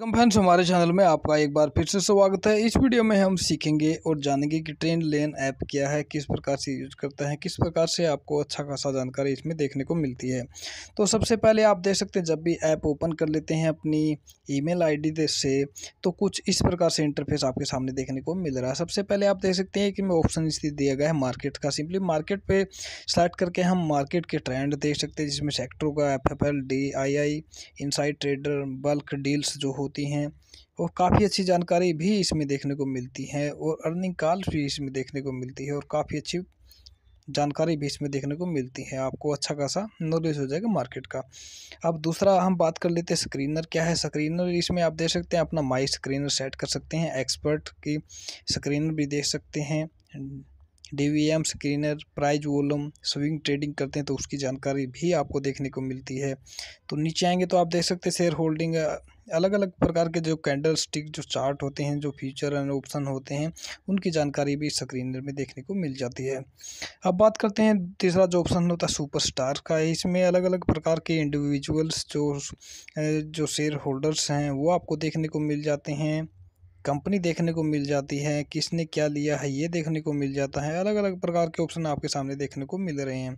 welcome friends हमारे channel में आपका एक बार फिर से स्वागत है इस वीडियो में हम सीखेंगे और जानेंगे कि ट्रेंड लेन ऐप क्या है किस प्रकार से यूज करता है किस प्रकार से आपको अच्छा खासा जानकारी इसमें देखने को मिलती है तो सबसे पहले आप देख सकते हैं जब भी ऐप ओपन कर लेते हैं अपनी ईमेल आईडी से तो कुछ इस प्रकार से इंटरफेस आपके सामने देखने को मिल रहा है सबसे पहले आप देख सकते हैं कि मैं ऑप्शन इसलिए दिया गया है मार्केट का सिंपली मार्केट पर सेलेक्ट करके हम मार्केट के ट्रेंड देख सकते हैं जिसमें सेक्टरों का F F L D I I inside trader bulk deals जो हो होती हैं और काफ़ी अच्छी जानकारी भी इसमें देखने को मिलती है और अर्निंग कॉल भी इसमें देखने को मिलती है और काफ़ी अच्छी जानकारी भी इसमें देखने को मिलती है आपको अच्छा खासा नॉलेज हो जाएगा मार्केट का अब दूसरा हम बात कर लेते हैं स्क्रीनर क्या है स्क्रीनर इसमें आप देख सकते हैं अपना माई स्क्रीनर सेट कर सकते हैं एक्सपर्ट की स्क्रीनर भी देख सकते हैं the screener price volume swing trading करते हैं तो उसकी जानकारी भी आपको देखने को मिलती है तो नीचे आएंगे तो आप देख सकते हैं शेयर होल्डिंग अलग अलग प्रकार के जो कैंडल स्टिक जो चार्ट होते हैं जो फीचर एंड ऑप्शन होते हैं उनकी जानकारी भी स्क्रीन में देखने को मिल जाती है अब बात करते हैं तीसरा जो ऑप्शन होता है सुपर स्टार का इसमें अलग अलग प्रकार के इंडिविजुअल्स जो जो शेयर होल्डर्स हैं वो आपको देखने को मिल जाते हैं कंपनी देखने को मिल जाती है किसने क्या लिया है ये देखने को मिल जाता है अलग अलग प्रकार के ऑप्शन आपके सामने देखने को मिल रहे हैं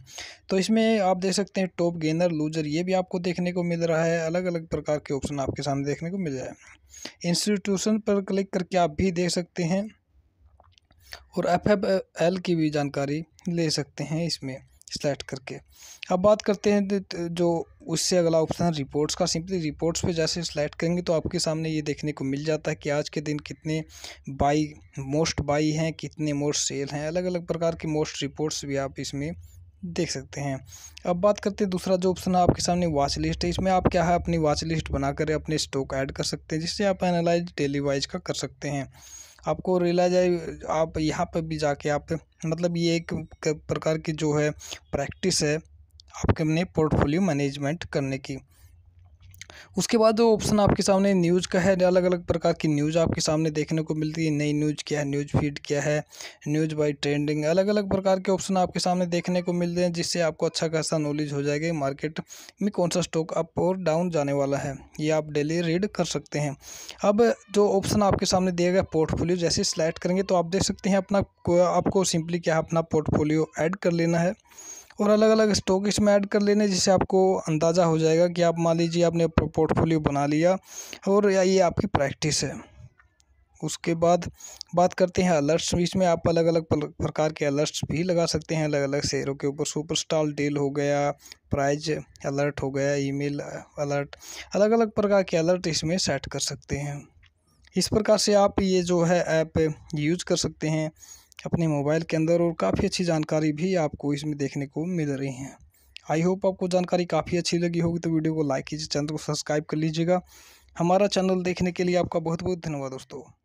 तो इसमें आप देख सकते हैं टॉप गेनर लूजर ये भी आपको देखने को मिल रहा है अलग अलग प्रकार के ऑप्शन आपके सामने देखने को मिल जाए इंस्टीट्यूशन पर क्लिक करके आप भी देख सकते हैं और एफ एफ एल की भी जानकारी ले सकते हैं इसमें सेलेक्ट करके अब बात करते हैं जो उससे अगला ऑप्शन है रिपोर्ट्स का सिंपली रिपोर्ट्स पे जैसे सेलेक्ट करेंगे तो आपके सामने ये देखने को मिल जाता है कि आज के दिन कितने बाई मोस्ट बाई हैं कितने मोस्ट सेल हैं अलग अलग प्रकार की मोस्ट रिपोर्ट्स भी आप इसमें देख सकते हैं अब बात करते हैं दूसरा जो ऑप्शन है आपके सामने वॉच लिस्ट है इसमें आप क्या है अपनी वॉच लिस्ट बनाकर अपने स्टॉक ऐड कर सकते हैं जिससे आप एनालाइज डेली वाइज का कर सकते हैं आपको रिलाइज आप यहाँ पर भी जाके आप मतलब ये एक प्रकार की जो है प्रैक्टिस है आपके अपने पोर्टफोलियो मैनेजमेंट करने की उसके बाद वो ऑप्शन आपके सामने न्यूज़ का है अलग अलग प्रकार की न्यूज़ आपके सामने देखने को मिलती है नई न्यूज़ क्या है न्यूज़ फीड क्या है न्यूज़ बाय ट्रेंडिंग अलग अलग प्रकार के ऑप्शन आपके सामने देखने को मिलते हैं जिससे आपको अच्छा खासा नॉलेज हो जाएगा मार्केट में कौन सा स्टॉक अप और डाउन जाने वाला है ये आप डेली रीड कर सकते हैं अब जो ऑप्शन आपके सामने दिया गया पोर्टफोलियो जैसे सिलेक्ट करेंगे तो आप देख सकते हैं अपना आपको सिंपली क्या अपना पोर्टफोलियो ऐड कर लेना है और अलग अलग स्टॉक इसमें ऐड कर लेने जिससे आपको अंदाज़ा हो जाएगा कि आप मान लीजिए आपने पोर्टफोलियो बना लिया और ये आपकी प्रैक्टिस है उसके बाद बात करते हैं अलर्ट्स इसमें आप अलग अलग प्रकार के अलर्ट्स भी लगा सकते हैं अलग अलग शेयरों के ऊपर सुपर स्टॉल डील हो गया प्राइज अलर्ट हो गया ईमेल अलर्ट अलग अलग प्रकार के अलर्ट इसमें सेट कर सकते हैं इस प्रकार से आप ये जो है ऐप यूज कर सकते हैं अपने मोबाइल के अंदर और काफ़ी अच्छी जानकारी भी आपको इसमें देखने को मिल रही है आई होप आपको जानकारी काफ़ी अच्छी लगी होगी तो वीडियो को लाइक कीजिए चैनल को सब्सक्राइब कर लीजिएगा हमारा चैनल देखने के लिए आपका बहुत बहुत धन्यवाद दोस्तों